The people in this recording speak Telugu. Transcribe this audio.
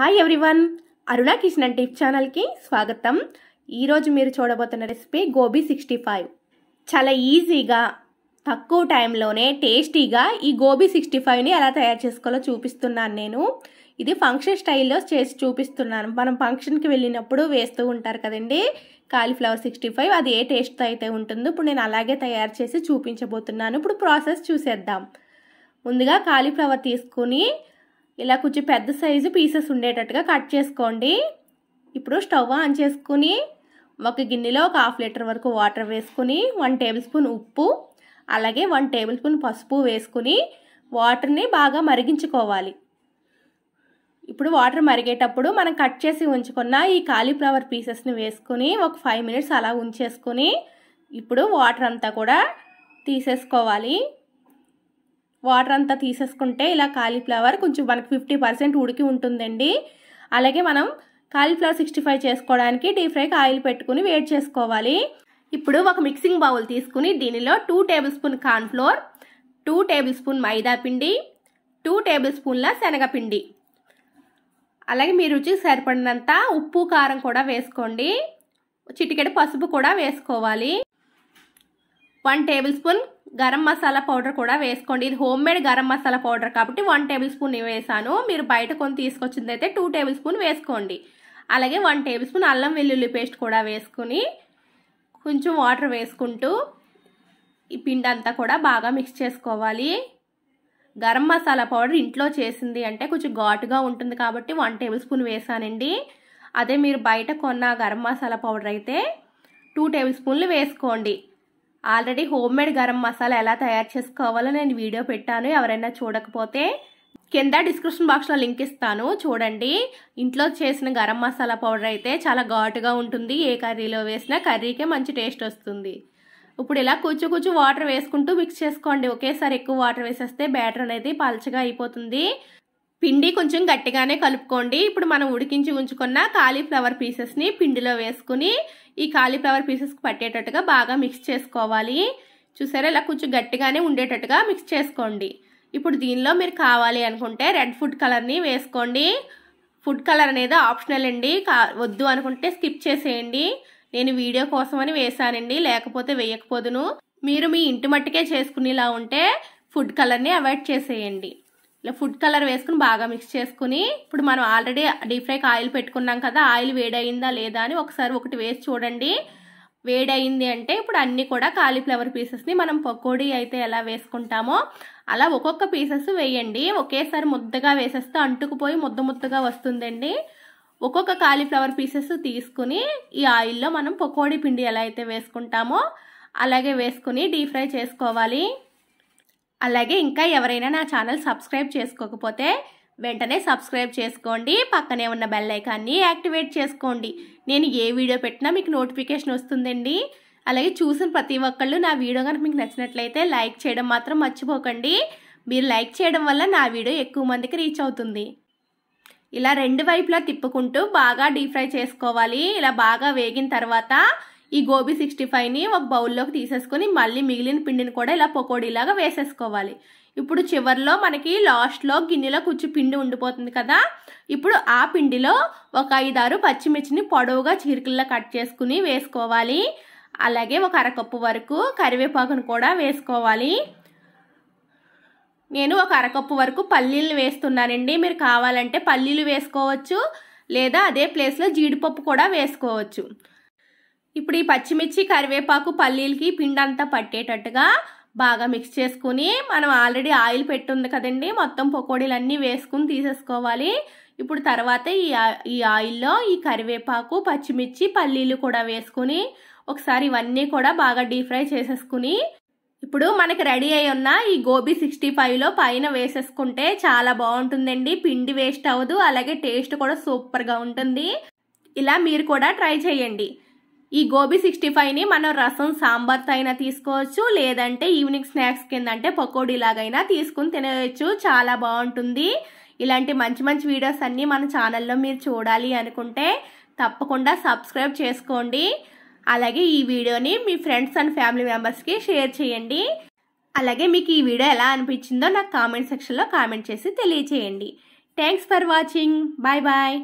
hi everyone Aruna kitchen tip ఛానల్కి స్వాగతం ఈరోజు మీరు చూడబోతున్న రెసిపీ గోబీ సిక్స్టీ ఫైవ్ చాలా ఈజీగా తక్కువ టైంలోనే టేస్టీగా ఈ గోబీ సిక్స్టీ ఫైవ్ని ఎలా తయారు చేసుకోవాలో చూపిస్తున్నాను నేను ఇది ఫంక్షన్ స్టైల్లో చేసి చూపిస్తున్నాను మనం ఫంక్షన్కి వెళ్ళినప్పుడు వేస్తూ ఉంటారు కదండి కాలీఫ్లవర్ సిక్స్టీ ఫైవ్ అది ఏ టేస్ట్తో అయితే ఉంటుందో ఇప్పుడు నేను అలాగే తయారు చేసి చూపించబోతున్నాను ఇప్పుడు ప్రాసెస్ చూసేద్దాం ముందుగా కాలీఫ్లవర్ తీసుకుని ఇలా కొంచెం పెద్ద సైజు పీసెస్ ఉండేటట్టుగా కట్ చేసుకోండి ఇప్పుడు స్టవ్ ఆన్ చేసుకుని ఒక గిన్నెలో ఒక హాఫ్ లీటర్ వరకు వాటర్ వేసుకుని వన్ టేబుల్ స్పూన్ ఉప్పు అలాగే వన్ టేబుల్ స్పూన్ పసుపు వేసుకుని వాటర్ని బాగా మరిగించుకోవాలి ఇప్పుడు వాటర్ మరిగేటప్పుడు మనం కట్ చేసి ఉంచుకున్న ఈ కాలీఫ్లవర్ పీసెస్ని వేసుకుని ఒక ఫైవ్ మినిట్స్ అలా ఉంచేసుకుని ఇప్పుడు వాటర్ అంతా కూడా తీసేసుకోవాలి వాటర్ అంతా తీసేసుకుంటే ఇలా కాలీఫ్లవర్ కొంచెం మనకు ఫిఫ్టీ పర్సెంట్ ఉడికి ఉంటుందండి అలాగే మనం కాలీఫ్లవర్ సిక్స్టీ ఫైవ్ చేసుకోవడానికి డీప్ ఫ్రైకి ఆయిల్ పెట్టుకుని వేడి చేసుకోవాలి ఇప్పుడు ఒక మిక్సింగ్ బౌల్ తీసుకుని దీనిలో two tablespoon cornflour two tablespoon maida పిండి టూ టేబుల్ స్పూన్ల శనగపిండి అలాగే మీ రుచికి సరిపడినంత ఉప్పు కారం కూడా వేసుకోండి చిటికెడు పసుపు కూడా వేసుకోవాలి one tablespoon garam masala powder కూడా వేసుకోండి ఇది home made garam masala powder కాబట్టి వన్ టేబుల్ స్పూన్ వేసాను మీరు బయట కొని తీసుకొచ్చింది అయితే టూ టేబుల్ స్పూన్ వేసుకోండి అలాగే వన్ టేబుల్ స్పూన్ అల్లం వెల్లుల్లి పేస్ట్ కూడా వేసుకుని కొంచెం వాటర్ వేసుకుంటూ ఈ పిండి అంతా కూడా బాగా మిక్స్ చేసుకోవాలి గరం మసాలా పౌడర్ ఇంట్లో చేసింది అంటే కొంచెం ఘాటుగా ఉంటుంది కాబట్టి వన్ టేబుల్ స్పూన్ వేసానండి అదే మీరు బయట కొన్న గరం మసాలా పౌడర్ అయితే టూ టేబుల్ స్పూన్లు వేసుకోండి already home made garam masala ఎలా తయారు చేసుకోవాలో నేను వీడియో పెట్టాను ఎవరైనా చూడకపోతే కింద డిస్క్రిప్షన్ బాక్స్లో లింక్ ఇస్తాను చూడండి ఇంట్లో చేసిన గరం మసాలా పౌడర్ అయితే చాలా ఘాటుగా ఉంటుంది ఏ కర్రీలో వేసినా కర్రీకే మంచి టేస్ట్ వస్తుంది ఇప్పుడు ఇలా కూర్చు కూర్చు వాటర్ వేసుకుంటూ మిక్స్ చేసుకోండి ఒకేసారి ఎక్కువ వాటర్ వేసేస్తే బ్యాటర్ అనేది పలచగా అయిపోతుంది పిండి కొంచెం గట్టిగానే కలుపుకోండి ఇప్పుడు మనం ఉడికించి ఉంచుకున్న కాలీఫ్లవర్ పీసెస్ని పిండిలో వేసుకుని ఈ కాలీఫ్లవర్ పీసెస్కి పట్టేటట్టుగా బాగా మిక్స్ చేసుకోవాలి చూసారా ఇలా కొంచెం గట్టిగానే ఉండేటట్టుగా మిక్స్ చేసుకోండి ఇప్పుడు దీనిలో మీరు కావాలి అనుకుంటే రెడ్ ఫుడ్ కలర్ని వేసుకోండి ఫుడ్ కలర్ అనేది ఆప్షనల్ అండి వద్దు అనుకుంటే స్కిప్ చేసేయండి నేను వీడియో కోసం అని వేశానండి లేకపోతే వేయకపోదును మీరు మీ ఇంటి మట్టుకే చేసుకునేలా ఉంటే ఫుడ్ కలర్ని అవాయిడ్ చేసేయండి ఇలా ఫుడ్ కలర్ వేసుకుని బాగా మిక్స్ చేసుకుని ఇప్పుడు మనం ఆల్రెడీ డీప్ ఫ్రైకి ఆయిల్ పెట్టుకున్నాం కదా ఆయిల్ వేడయిందా లేదా అని ఒకసారి ఒకటి వేసి చూడండి వేడయింది అంటే ఇప్పుడు అన్ని కూడా కాలీఫ్లవర్ పీసెస్ని మనం పకోడీ అయితే ఎలా వేసుకుంటామో అలా ఒక్కొక్క పీసెస్ వేయండి ఒకేసారి ముద్దగా వేసేస్తే అంటుకుపోయి ముద్ద ముద్దగా వస్తుందండి ఒక్కొక్క కాలీఫ్లవర్ పీసెస్ తీసుకుని ఈ ఆయిల్లో మనం పకోడీ పిండి ఎలా అయితే వేసుకుంటామో అలాగే వేసుకుని డీప్ ఫ్రై చేసుకోవాలి అలాగే ఇంకా ఎవరైనా నా ఛానల్ సబ్స్క్రైబ్ చేసుకోకపోతే వెంటనే సబ్స్క్రైబ్ చేసుకోండి పక్కనే ఉన్న బెల్ ఐకాన్ని యాక్టివేట్ చేసుకోండి నేను ఏ వీడియో పెట్టినా మీకు నోటిఫికేషన్ వస్తుందండి అలాగే చూసిన ప్రతి ఒక్కళ్ళు నా వీడియో కనుక మీకు నచ్చినట్లయితే లైక్ చేయడం మాత్రం మర్చిపోకండి మీరు లైక్ చేయడం వల్ల నా వీడియో ఎక్కువ మందికి రీచ్ అవుతుంది ఇలా రెండు వైపులా తిప్పుకుంటూ బాగా డీప్ ఫ్రై చేసుకోవాలి ఇలా బాగా వేగిన తర్వాత ఈ గోబీ సిక్స్టీ ఫైవ్ని ఒక బౌల్లోకి తీసేసుకొని మళ్ళీ మిగిలిన పిండిని కూడా ఇలా పకోడీలాగా వేసేసుకోవాలి ఇప్పుడు చివరిలో మనకి లాస్ట్లో గిన్నెలో కూర్చు పిండి ఉండిపోతుంది కదా ఇప్పుడు ఆ పిండిలో ఒక ఐదారు పచ్చిమిర్చిని పొడవుగా చీరికల్లా కట్ చేసుకుని వేసుకోవాలి అలాగే ఒక అరకప్పు వరకు కరివేపాకును కూడా వేసుకోవాలి నేను ఒక అరకప్పు వరకు పల్లీలు వేస్తున్నానండి మీరు కావాలంటే పల్లీలు వేసుకోవచ్చు లేదా అదే ప్లేస్లో జీడిపప్పు కూడా వేసుకోవచ్చు ఇప్పుడు ఈ పచ్చిమిర్చి కరివేపాకు పల్లీలకి పిండి అంతా పట్టేటట్టుగా బాగా మిక్స్ చేసుకుని మనం ఆల్రెడీ ఆయిల్ పెట్టుంది కదండి మొత్తం పకోడీలన్నీ వేసుకుని తీసేసుకోవాలి ఇప్పుడు తర్వాత ఈ ఈ ఆయిల్లో ఈ కరివేపాకు పచ్చిమిర్చి పల్లీలు కూడా వేసుకుని ఒకసారి ఇవన్నీ కూడా బాగా డీప్ ఫ్రై చేసేసుకుని ఇప్పుడు మనకి రెడీ అయి ఉన్న ఈ గోబీ సిక్స్టీ ఫైవ్లో పైన వేసేసుకుంటే చాలా బాగుంటుందండి పిండి వేస్ట్ అవ్వదు అలాగే టేస్ట్ కూడా సూపర్గా ఉంటుంది ఇలా మీరు కూడా ట్రై చేయండి ఈ గోబీ సిక్స్టీ ఫైవ్ని మనం రసం సాంబార్తో అయినా తీసుకోవచ్చు లేదంటే ఈవినింగ్ స్నాక్స్ కింద అంటే పకోడీలాగైనా తీసుకుని తినవచ్చు చాలా బాగుంటుంది ఇలాంటి మంచి మంచి వీడియోస్ అన్నీ మన ఛానల్లో మీరు చూడాలి అనుకుంటే తప్పకుండా సబ్స్క్రైబ్ చేసుకోండి అలాగే ఈ వీడియోని మీ ఫ్రెండ్స్ అండ్ ఫ్యామిలీ మెంబర్స్కి షేర్ చేయండి అలాగే మీకు ఈ వీడియో ఎలా అనిపించిందో నాకు కామెంట్ సెక్షన్లో కామెంట్ చేసి తెలియచేయండి thanks for watching bye bye